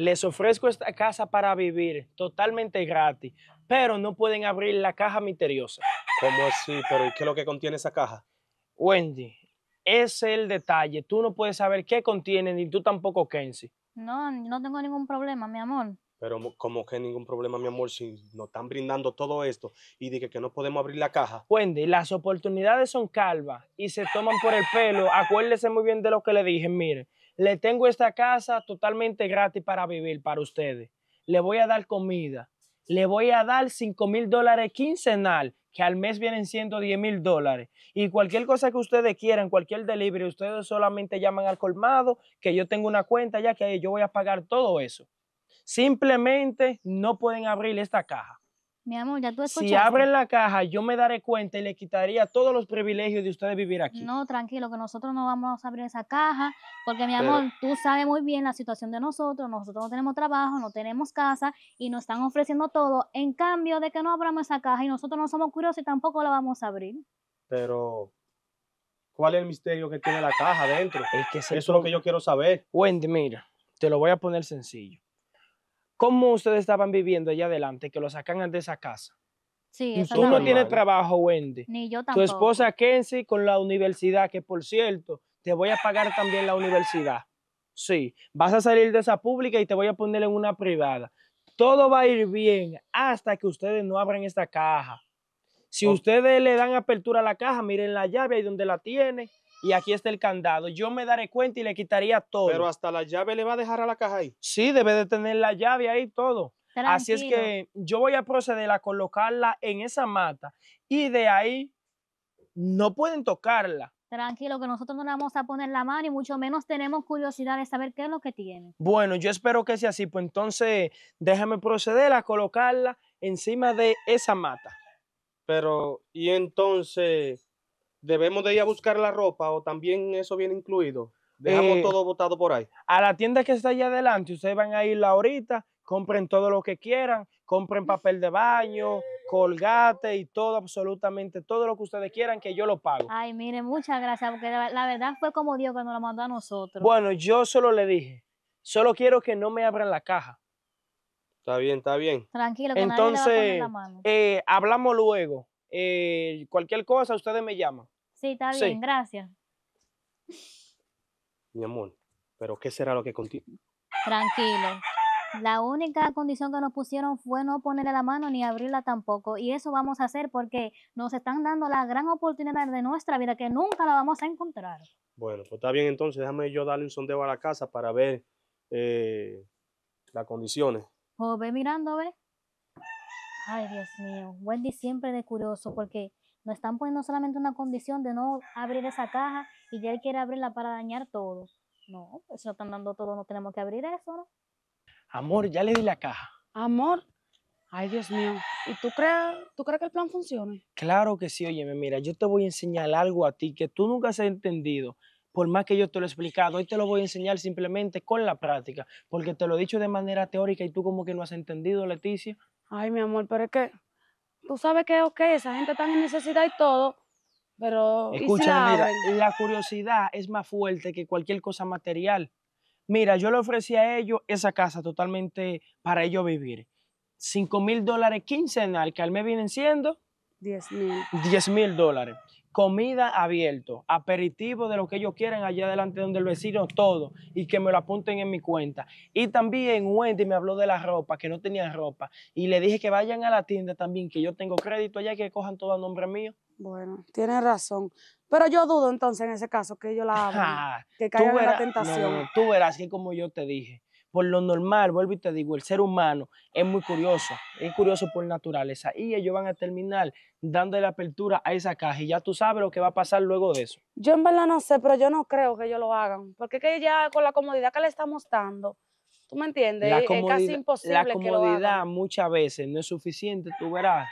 les ofrezco esta casa para vivir totalmente gratis, pero no pueden abrir la caja misteriosa. ¿Cómo así? ¿Pero qué es lo que contiene esa caja? Wendy, ese es el detalle. Tú no puedes saber qué contiene, ni tú tampoco, Kenzie. No, no tengo ningún problema, mi amor. Pero como que ningún problema, mi amor, si nos están brindando todo esto y dije que no podemos abrir la caja. Wendy, las oportunidades son calvas y se toman por el pelo. Acuérdese muy bien de lo que le dije, mire le tengo esta casa totalmente gratis para vivir para ustedes. Le voy a dar comida. Le voy a dar 5 mil dólares quincenal, que al mes vienen siendo 10 mil dólares. Y cualquier cosa que ustedes quieran, cualquier delivery, ustedes solamente llaman al colmado, que yo tengo una cuenta ya que yo voy a pagar todo eso. Simplemente no pueden abrir esta caja. Mi amor, ya tú Si abren la caja, yo me daré cuenta y le quitaría todos los privilegios de ustedes vivir aquí. No, tranquilo, que nosotros no vamos a abrir esa caja, porque mi amor, tú sabes muy bien la situación de nosotros. Nosotros no tenemos trabajo, no tenemos casa y nos están ofreciendo todo. En cambio de que no abramos esa caja y nosotros no somos curiosos y tampoco la vamos a abrir. Pero, ¿cuál es el misterio que tiene la caja dentro? Es que Eso es lo que yo quiero saber. Wendy, mira, te lo voy a poner sencillo. ¿Cómo ustedes estaban viviendo allá adelante que lo sacan de esa casa? Sí, Tú no tienes trabajo, Wendy. Ni yo tampoco. Tu esposa Kenzie con la universidad, que por cierto, te voy a pagar también la universidad. Sí, vas a salir de esa pública y te voy a poner en una privada. Todo va a ir bien hasta que ustedes no abran esta caja. Si ustedes le dan apertura a la caja, miren la llave ahí donde la tiene y aquí está el candado. Yo me daré cuenta y le quitaría todo. Pero hasta la llave le va a dejar a la caja ahí. Sí, debe de tener la llave ahí todo. Así es que yo voy a proceder a colocarla en esa mata y de ahí no pueden tocarla. Tranquilo, que nosotros no le vamos a poner la mano y mucho menos tenemos curiosidad de saber qué es lo que tiene. Bueno, yo espero que sea así. Pues entonces déjame proceder a colocarla encima de esa mata. Pero, ¿y entonces debemos de ir a buscar la ropa o también eso viene incluido. Dejamos eh, todo botado por ahí. A la tienda que está allá adelante, ustedes van a ir ahorita, compren todo lo que quieran, compren papel de baño, colgate y todo, absolutamente todo lo que ustedes quieran, que yo lo pago. Ay, mire, muchas gracias, porque la, verdad fue como Dios cuando lo mandó a nosotros. Bueno, yo solo le dije, solo quiero que no me abran la caja. Está bien, está bien. Tranquilo, que Entonces, la Eh, hablamos luego. Eh, cualquier cosa, ustedes me llaman. Sí, está bien, gracias. Mi amor, pero ¿qué será lo que contigo? Tranquilo. La única condición que nos pusieron fue no ponerle la mano ni abrirla tampoco. Y eso vamos a hacer porque nos están dando la gran oportunidad de nuestra vida que nunca la vamos a encontrar. Bueno, pues está bien entonces. Déjame yo darle un sondeo a la casa para ver eh, las condiciones. O pues ve mirando, ve. Ay, Dios mío, Wendy siempre de curioso porque nos están poniendo solamente una condición de no abrir esa caja y ya él quiere abrirla para dañar todo. No, eso pues, lo están dando todo, no tenemos que abrir eso, ¿no? Amor, ya le di la caja. Amor, ay Dios mío, ¿y tú crees, tú crees que el plan funcione? Claro que sí, óyeme, mira, yo te voy a enseñar algo a ti que tú nunca has entendido. Por más que yo te lo he explicado, hoy te lo voy a enseñar simplemente con la práctica, porque te lo he dicho de manera teórica y tú como que no has entendido, Leticia. Ay, mi amor, pero es que tú sabes que, ok, esa gente está en necesidad y todo, pero... Escúchame, la... mira, la curiosidad es más fuerte que cualquier cosa material. Mira, yo le ofrecí a ellos esa casa totalmente para ellos vivir. 5 mil dólares quincenal, que al mes vienen siendo... 10 mil. 10 mil dólares comida abierto, aperitivo de lo que ellos quieran allá adelante donde el vecino, todo, y que me lo apunten en mi cuenta. Y también Wendy me habló de la ropa, que no tenía ropa, y le dije que vayan a la tienda también, que yo tengo crédito allá, que cojan todo a nombre mío. Bueno, tiene razón. Pero yo dudo entonces en ese caso que ellos la hagan, ah, que caigan en la tentación. tú verás que como yo te dije, por lo normal, vuelvo y te digo, el ser humano es muy curioso, es curioso por naturaleza y ellos van a terminar dándole apertura a esa caja y ya tú sabes lo que va a pasar luego de eso. Yo en verdad no sé, pero yo no creo que ellos lo hagan, porque que ya con la comodidad que le estamos dando, tú me entiendes, es casi imposible. La comodidad que lo muchas veces no es suficiente, tú verás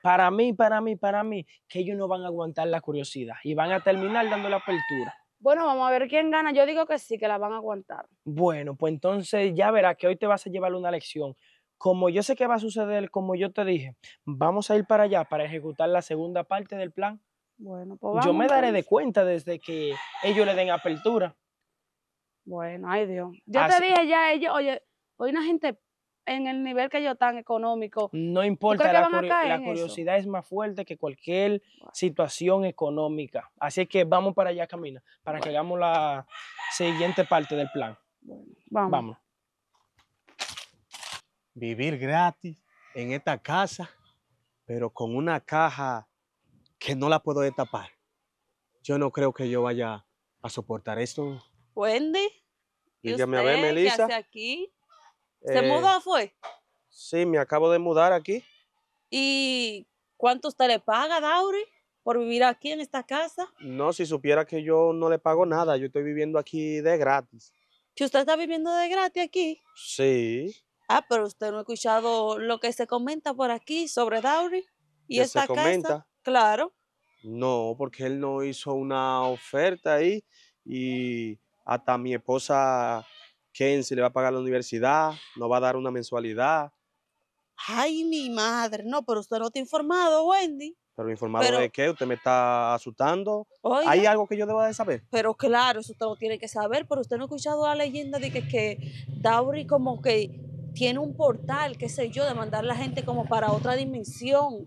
para mí, para mí, para mí, que ellos no van a aguantar la curiosidad y van a terminar dando la apertura. Bueno, vamos a ver quién gana. Yo digo que sí, que la van a aguantar. Bueno, pues entonces ya verás que hoy te vas a llevar una lección. Como yo sé que va a suceder, como yo te dije, vamos a ir para allá para ejecutar la segunda parte del plan. Bueno, pues vamos. Yo me daré de cuenta desde que ellos le den apertura. Bueno, ay Dios. Yo te dije ya, ellos, oye, hoy una gente en el nivel que yo, tan económico. No importa, la, curiosidad es más fuerte que cualquier situación económica. Así que vamos para allá, Camina, para que hagamos la siguiente parte del plan. vamos. vamos. Vivir gratis en esta casa, pero con una caja que no la puedo destapar. Yo no creo que yo vaya a soportar esto. Wendy, ¿y ya me hace aquí? ¿Se eh, mudó mudó fue? Sí, me acabo de mudar aquí. ¿Y cuánto usted le paga, Dauri, por vivir aquí en esta casa? No, si supiera que yo no le pago nada, yo estoy viviendo aquí de gratis. ¿Que usted está viviendo de gratis aquí? Sí. Ah, pero usted no ha escuchado lo que se comenta por aquí sobre Dauri y esta se comenta? casa. Claro. No, porque él no hizo una oferta ahí y hasta mi esposa se le va a pagar la universidad, no va a dar una mensualidad. Ay, mi madre, no, pero usted no está informado, Wendy. Pero informado de qué, usted me está asustando. ¿Hay algo que yo deba de saber? Pero claro, eso usted lo tiene que saber, pero usted no ha escuchado la leyenda de que, que Dauri como que tiene un portal, qué sé yo, de mandar la gente como para otra dimensión.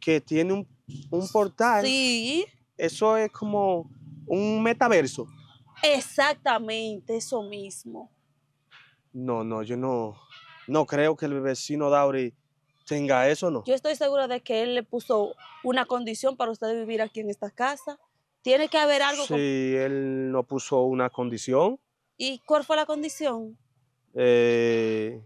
¿Que tiene un, un portal? Sí. Eso es como un metaverso. Exactamente, eso mismo. No, no, yo no, no creo que el vecino Dauri tenga eso, ¿no? Yo estoy segura de que él le puso una condición para usted vivir aquí en esta casa. Tiene que haber algo. Sí, él no puso una condición. ¿Y cuál fue la condición? Eh...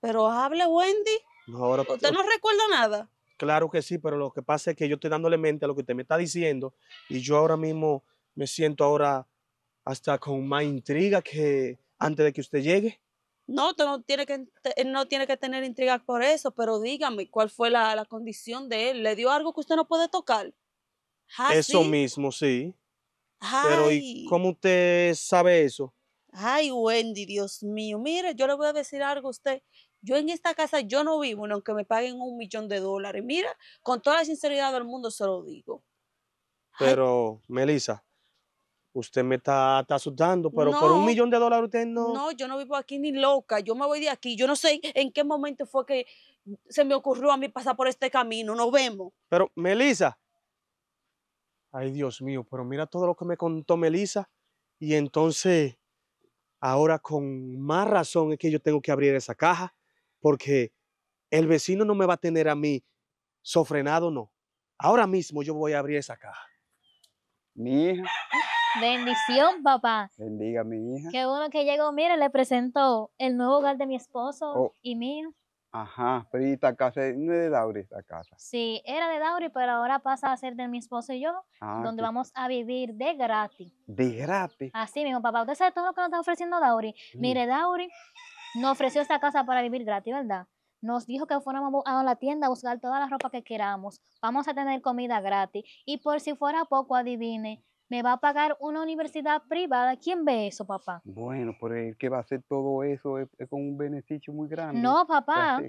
Pero hable, Wendy. No, ahora... ¿Usted no recuerda nada? Claro que sí, pero lo que pasa es que yo estoy dándole mente a lo que usted me está diciendo y yo ahora mismo me siento ahora hasta con más intriga que antes de que usted llegue. No, no tiene que, eh, no tiene que tener intriga por eso, pero dígame, ¿cuál fue la, condición de él? ¿Le dio algo que usted no puede tocar? Ah, eso mismo, sí. Pero ¿y cómo usted sabe eso? Ay, Wendy, Dios mío, mire, yo le voy a decir algo a usted. Yo en esta casa yo no vivo, aunque me paguen un millón de dólares. Mira, con toda la sinceridad del mundo se lo digo. Pero, Melissa, Usted me está, asustando, pero por un millón de dólares usted no. No, yo no vivo aquí ni loca. Yo me voy de aquí. Yo no sé en qué momento fue que se me ocurrió a mí pasar por este camino. Nos vemos. Pero, Melisa. Ay, Dios mío, pero mira todo lo que me contó Melisa. Y entonces, ahora con más razón es que yo tengo que abrir esa caja, porque el vecino no me va a tener a mí sofrenado, no. Ahora mismo yo voy a abrir esa caja. Mi hija. Bendición, papá. Bendiga a mi hija. Qué bueno que llegó. Mire, le presento el nuevo hogar de mi esposo oh. y mío. Ajá, pero esta casa no es de Dauri, esta casa. Sí, era de Dauri, pero ahora pasa a ser de mi esposo y yo, ah, donde vamos a vivir de gratis. ¿De gratis? Así mismo, papá. Usted sabe todo lo que nos está ofreciendo Dauri. Mire, Dauri nos ofreció esta casa para vivir gratis, ¿verdad? nos dijo que fuéramos a la tienda a buscar toda la ropa que queramos, vamos a tener comida gratis y por si fuera poco, adivine, me va a pagar una universidad privada. ¿Quién ve eso, papá? Bueno, por el que va a hacer todo eso es, con un beneficio muy grande. No, papá,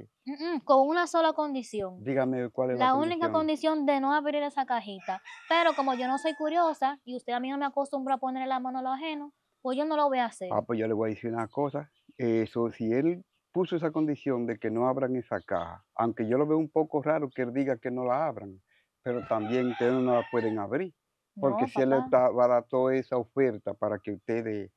con una sola condición. Dígame cuál es la, la única condición? de no abrir esa cajita. Pero como yo no soy curiosa y usted a mí no me acostumbra a ponerle la mano a lo ajeno, pues yo no lo voy a hacer. Ah, pues yo le voy a decir una cosa. Eso, si él puso esa condición de que no abran esa caja, aunque yo lo veo un poco raro que él diga que no la abran, pero también que no la pueden abrir, porque si él barato esa oferta para que ustedes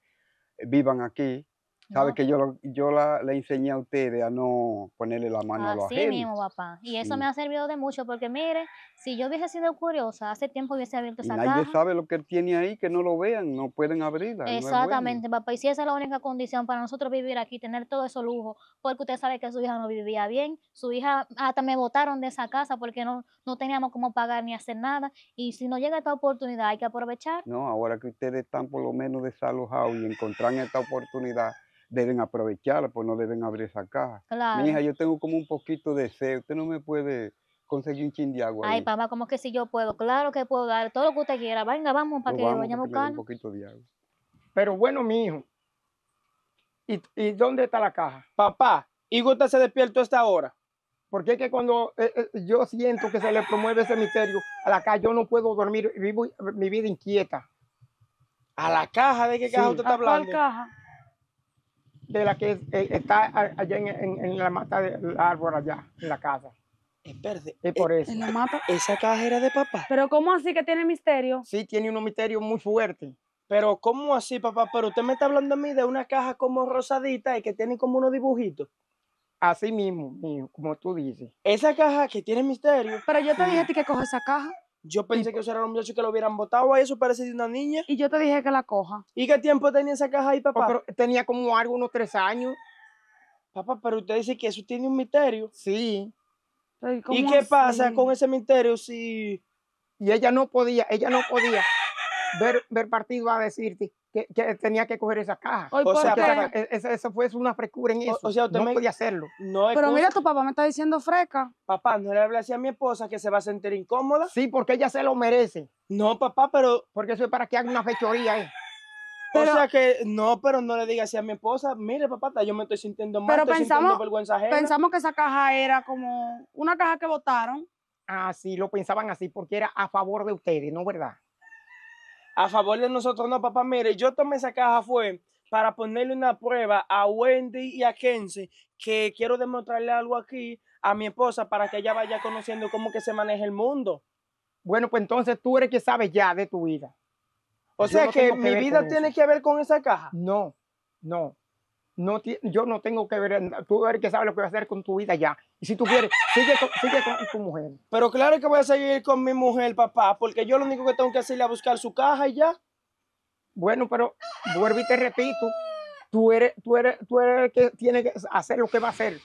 eh, vivan aquí, Sabe que yo, yo le enseñé a ustedes a no ponerle la mano a ah, los Así mismo, papá. Y eso me ha servido de mucho porque, mire, si yo hubiese sido curiosa, hace tiempo hubiese abierto y esa nadie sabe lo que tiene ahí, que no lo vean, no pueden abrirla. Exactamente, papá. Y si esa es la única condición para nosotros vivir aquí, tener todo ese lujo, porque usted sabe que su hija no vivía bien, su hija hasta me botaron de esa casa porque no, teníamos cómo pagar ni hacer nada. Y si no llega esta oportunidad, hay que aprovechar. No, ahora que ustedes están por lo menos desalojados y encontrar esta oportunidad, deben aprovechar, pues no deben abrir esa caja. Claro. Mi hija, yo tengo como un poquito de sed, usted no me puede conseguir un chin de agua. Ay, papá, ¿cómo que si yo puedo? Claro que puedo dar todo lo que usted quiera. Venga, vamos para que vayamos a buscar. Un poquito de agua. Pero bueno, mi hijo, ¿y, dónde está la caja? Papá, hijo, usted se despierto a esta hora. Porque es que cuando eh, eh, yo siento que se le promueve ese misterio a la caja, yo no puedo dormir, vivo mi vida inquieta. ¿A la ah, caja? ¿De qué caja usted está hablando? ¿A caja? de la que eh, está allá en, la mata del árbol allá, en la casa. Es verde. Es por eh, eso. ¿En la mata? Esa caja era de papá. Pero ¿cómo así que tiene misterio? Sí, tiene un misterio muy fuerte. Pero ¿cómo así, papá? Pero usted me está hablando a mí de una caja como rosadita y que tiene como unos dibujitos. Así mismo, mío, como tú dices. Esa caja que tiene misterio. Pero yo te dije que coge esa caja. Yo pensé que pues. eso era un muchacho que lo hubieran botado, ahí eso parece de una niña. Y yo te dije que la coja. ¿Y qué tiempo tenía esa caja ahí, oh, papá? tenía como algo, unos tres años. Papá, pero usted dice que eso tiene un misterio. Sí. ¿Y qué pasa con ese misterio si...? Y ella no podía, ella no podía ver, ver partido a decirte, que, tenía que coger esa caja. o sea, eso, fue una frescura en eso. O, sea, usted no podía hacerlo. Pero mira, tu papá me está diciendo fresca. Papá, no le hable así a mi esposa que se va a sentir incómoda. Sí, porque ella se lo merece. No, papá, pero... Porque eso es para que haga una fechoría, eh. o sea que, no, pero no le diga así a mi esposa, mire papá, yo me estoy sintiendo mal, pero estoy pensamos, sintiendo vergüenza Pensamos que esa caja era como una caja que votaron. Ah, sí, lo pensaban así, porque era a favor de ustedes, ¿no verdad? a favor de nosotros. No, papá, mire, yo tomé esa caja fue para ponerle una prueba a Wendy y a Kenzie, que quiero demostrarle algo aquí a mi esposa para que ella vaya conociendo cómo que se maneja el mundo. Bueno, pues entonces tú eres que sabes ya de tu vida. O sea que, que mi vida tiene que ver con esa caja. No, no no yo no tengo que ver, tú eres que sabes lo que vas a hacer con tu vida ya. Y si tú quieres, sigue con, tu mujer. Pero claro que voy a seguir con mi mujer, papá, porque yo lo único que tengo que hacer es buscar su caja y ya. Bueno, pero duerme y te repito, tú eres, tú eres, tú eres el que tiene que hacer lo que va a hacer.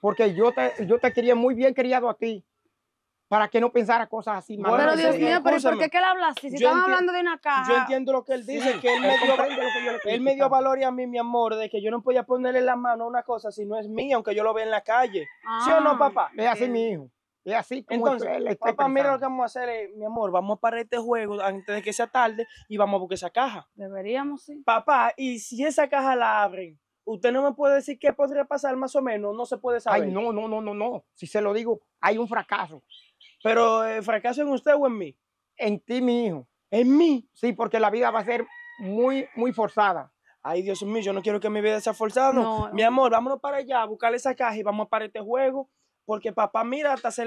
Porque yo te, yo te quería muy bien criado a ti para que no pensara cosas así malas. pero Dios mío, pero ¿por qué que él habla así? Si estamos hablando de una caja. Yo entiendo lo que él dice, que él me, dio, él me dio valor a mí, mi amor, de que yo no podía ponerle la mano a una cosa si no es mía, aunque yo lo vea en la calle. ¿Sí o no, ah, papá? Es así, mi hijo. Es así Entonces, papá, mira lo que vamos a hacer eh, mi amor, vamos a parar este juego antes de que sea tarde y vamos a buscar esa caja. Deberíamos, sí. Papá, y si esa caja la abren, usted no me puede decir qué podría pasar más o menos, no se puede saber. Ay, no, no, no, no, no. Si se lo digo, hay un fracaso. Pero eh, fracaso en usted o en mí. En ti, mi hijo. En mí. Sí, porque la vida va a ser muy, muy forzada. Ay, Dios mío, yo no quiero que mi vida sea forzada. No. Eh, mi amor, vámonos para allá, a buscar esa caja y vamos para este juego. Porque papá, mira, hasta se,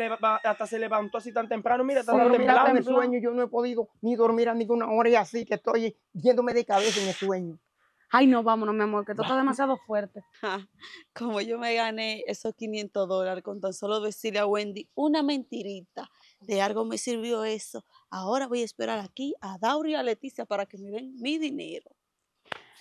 levantó así tan temprano, mira, tan temprano. Mira, en el sueño yo no he podido ni dormir a ninguna hora y así que estoy yéndome de cabeza en el sueño ay, no, vámonos, mi amor, que todo está demasiado fuerte. Como yo me gané esos 500 dólares con tan solo decirle a Wendy una mentirita, de algo me sirvió eso. Ahora voy a esperar aquí a Dauri y a Leticia para que me den mi dinero.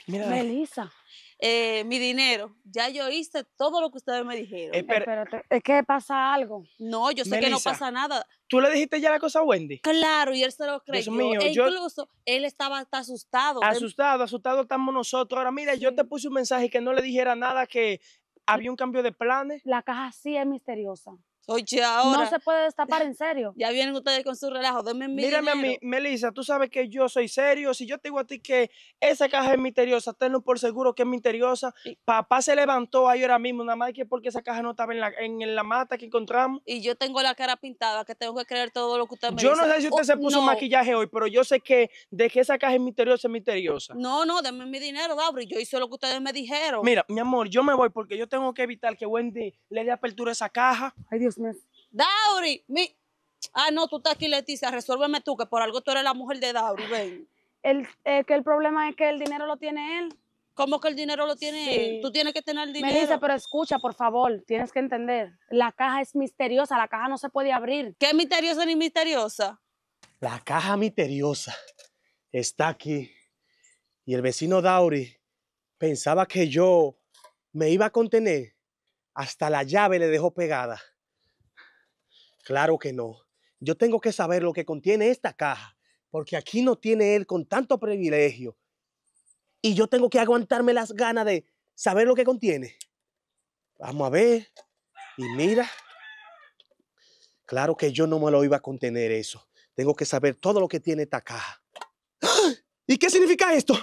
Mira. Melissa. Eh, mi dinero. Ya yo hice todo lo que ustedes me dijeron. Eh, es que pasa algo. No, yo sé que no pasa nada. ¿Tú le dijiste ya la cosa a Wendy? Claro, y él se lo creyó. E incluso él estaba hasta asustado. Em asustado, asustado estamos nosotros. Ahora, mira, yo te puse un mensaje que no le dijera nada, que había un cambio de planes. La caja sí es misteriosa. Oye, ahora. No se puede destapar en serio. Ya vienen ustedes con su relajo. Denme mi Mírame a mí, Melissa, tú sabes que yo soy serio. Si yo te digo a ti que esa caja es misteriosa, tenlo por seguro que es misteriosa. Papá se levantó ahí ahora mismo, nada más que porque esa caja no estaba en la, en, la mata que encontramos. Y yo tengo la cara pintada, que tengo que creer todo lo que usted me yo Yo no sé si usted oh, se puso maquillaje hoy, pero yo sé que de que esa caja es misteriosa, es misteriosa. No, no, denme mi dinero, Dabri. Yo hice lo que ustedes me dijeron. Mira, mi amor, yo me voy porque yo tengo que evitar que Wendy le dé apertura a esa caja. Ay, Dios Dauri, mi... Ah, no, tú estás aquí, Leticia, resuélveme tú, que por algo tú eres la mujer de Dauri, ven. El, eh, que el problema es que el dinero lo tiene él. ¿Cómo que el dinero lo tiene él? Tú tienes que tener el dinero. Me dice, pero escucha, por favor, tienes que entender. La caja es misteriosa, la caja no se puede abrir. ¿Qué misteriosa ni misteriosa? La caja misteriosa está aquí. Y el vecino Dauri pensaba que yo me iba a contener. Hasta la llave le dejó pegada. Claro que no. Yo tengo que saber lo que contiene esta caja, porque aquí no tiene él con tanto privilegio. Y yo tengo que aguantarme las ganas de saber lo que contiene. Vamos a ver. Y mira. Claro que yo no me lo iba a contener eso. Tengo que saber todo lo que tiene esta caja. ¡Ah! ¿Y qué significa esto?